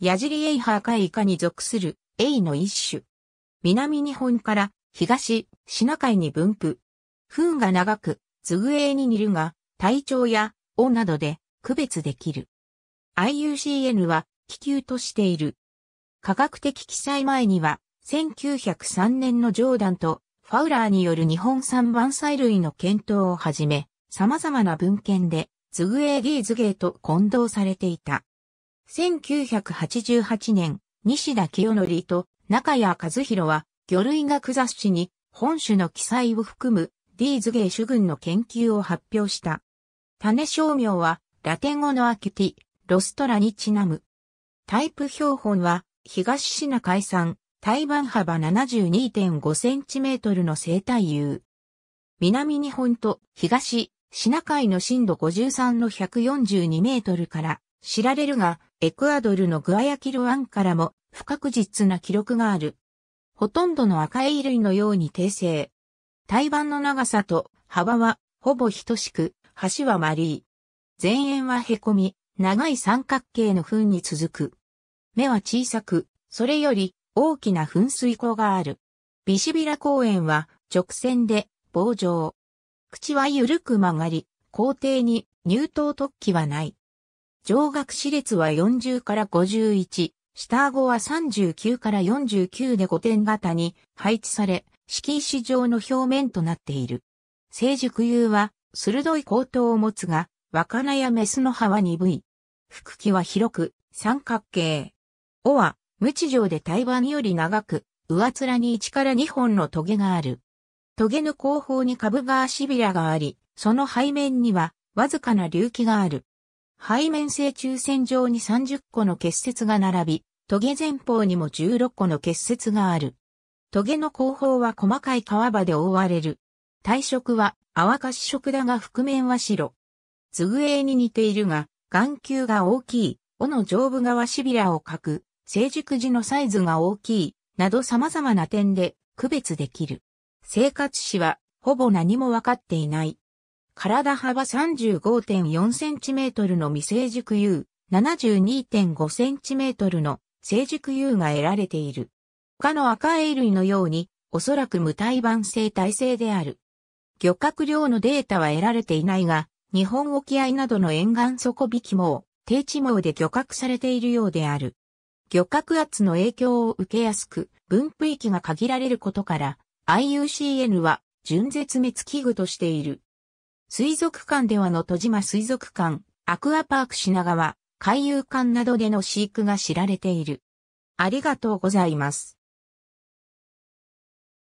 ヤジリエイハーカイカに属するエイの一種。南日本から東、シナ海に分布。糞が長く、グエイに似るが、体長や、尾などで区別できる。IUCN は気球としている。科学的記載前には、1903年のジョーダンとファウラーによる日本産番歳類の検討をはじめ、様々な文献で、グエイギーズゲイと混同されていた。1988年、西田清則と中谷和弘は、魚類学雑誌に本種の記載を含むディーズ芸種群の研究を発表した。種商名はラテン語のアキュティ、ロストラにちなむ。タイプ標本は東シナ海産、台湾幅72.5センチメートルの生態有。南日本と東シナ海の深度53の142メートルから知られるが、エクアドルのグアヤキル湾からも不確実な記録がある。ほとんどの赤い衣類のように訂正。対盤の長さと幅はほぼ等しく、橋は丸い。前縁は凹み、長い三角形の糞に続く。目は小さく、それより大きな噴水口がある。ビシビラ公園は直線で棒状。口は緩く曲がり、校庭に入刀突起はない。上顎歯列は40から51、下顎は39から49で5点型に配置され、敷石状の表面となっている。成熟有は、鋭い口頭を持つが、若菜やメスの葉は鈍い。腹器は広く、三角形。尾は、無知状で胎盤より長く、上面に1から2本の棘がある。棘の後方に株側しびらがあり、その背面には、わずかな隆起がある。背面性中線上に30個の結節が並び、トゲ前方にも16個の結節がある。トゲの後方は細かい皮場で覆われる。体色は淡褐色だが覆面は白。つぐえに似ているが、眼球が大きい、尾の上部側しびらを描く、成熟時のサイズが大きい、など様々な点で区別できる。生活史はほぼ何もわかっていない。体幅 35.4cm の未成熟 u 72.5cm の成熟 U が得られている。他の赤エイ類のように、おそらく無体盤性体制である。漁獲量のデータは得られていないが、日本沖合などの沿岸底引き網、低地網で漁獲されているようである。漁獲圧の影響を受けやすく、分布域が限られることから、IUCN は、純絶滅危惧としている。水族館ではの戸島水族館、アクアパーク品川、海遊館などでの飼育が知られている。ありがとうございます。